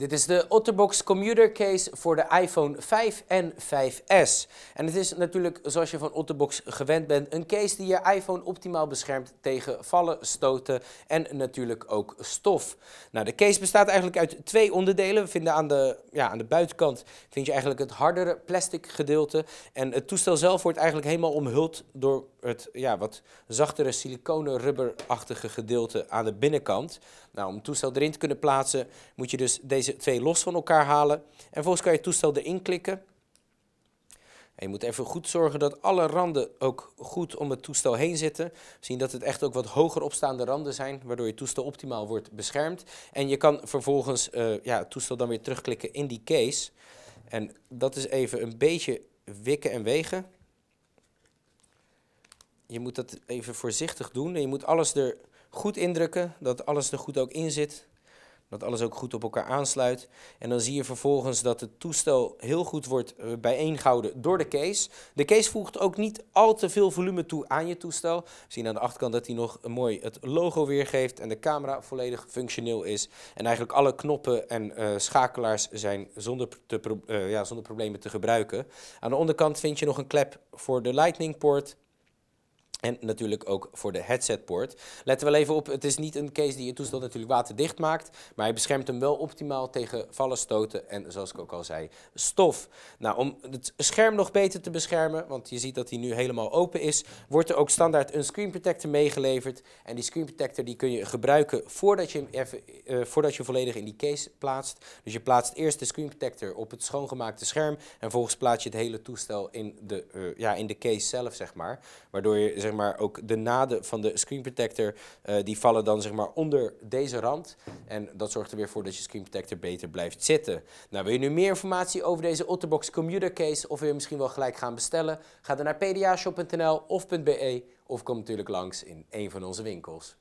Dit is de Otterbox Commuter Case voor de iPhone 5 en 5S. En het is natuurlijk, zoals je van Otterbox gewend bent, een case die je iPhone optimaal beschermt tegen vallen, stoten en natuurlijk ook stof. Nou, de case bestaat eigenlijk uit twee onderdelen. We vinden aan de, ja, aan de buitenkant vind je eigenlijk het hardere plastic gedeelte. En het toestel zelf wordt eigenlijk helemaal omhuld door het ja, wat zachtere siliconen rubberachtige gedeelte aan de binnenkant. Nou, om het toestel erin te kunnen plaatsen moet je dus deze twee los van elkaar halen. En vervolgens kan je het toestel erin klikken. En je moet even goed zorgen dat alle randen ook goed om het toestel heen zitten. We zien dat het echt ook wat hoger opstaande randen zijn, waardoor je toestel optimaal wordt beschermd. En je kan vervolgens eh, ja, het toestel dan weer terugklikken in die case. En dat is even een beetje wikken en wegen je moet dat even voorzichtig doen. je moet alles er goed indrukken, dat alles er goed ook in zit. Dat alles ook goed op elkaar aansluit. En dan zie je vervolgens dat het toestel heel goed wordt eh, bijeengehouden door de case. De case voegt ook niet al te veel volume toe aan je toestel. We zien aan de achterkant dat hij nog mooi het logo weergeeft. En de camera volledig functioneel is. En eigenlijk alle knoppen en eh, schakelaars zijn zonder, te eh, ja, zonder problemen te gebruiken. Aan de onderkant vind je nog een klep voor de lightning port. En natuurlijk ook voor de headsetpoort. Let wel even op, het is niet een case die je toestel natuurlijk waterdicht maakt. Maar hij beschermt hem wel optimaal tegen vallen, stoten en zoals ik ook al zei, stof. Nou, om het scherm nog beter te beschermen, want je ziet dat hij nu helemaal open is, wordt er ook standaard een screen protector meegeleverd. En die screen protector die kun je gebruiken voordat je, hem even, eh, voordat je volledig in die case plaatst. Dus je plaatst eerst de screen protector op het schoongemaakte scherm. En vervolgens plaats je het hele toestel in de, eh, ja, in de case zelf, zeg maar. Waardoor je zeg maar, ook de naden van de screen protector, eh, die vallen dan zeg maar, onder deze rand. En dat zorgt er weer voor dat je screen protector beter blijft zitten. Nou, wil je nu meer informatie over deze Otterbox Commuter Case of wil je misschien wel gelijk gaan bestellen? Ga dan naar pdashop.nl of .be of kom natuurlijk langs in een van onze winkels.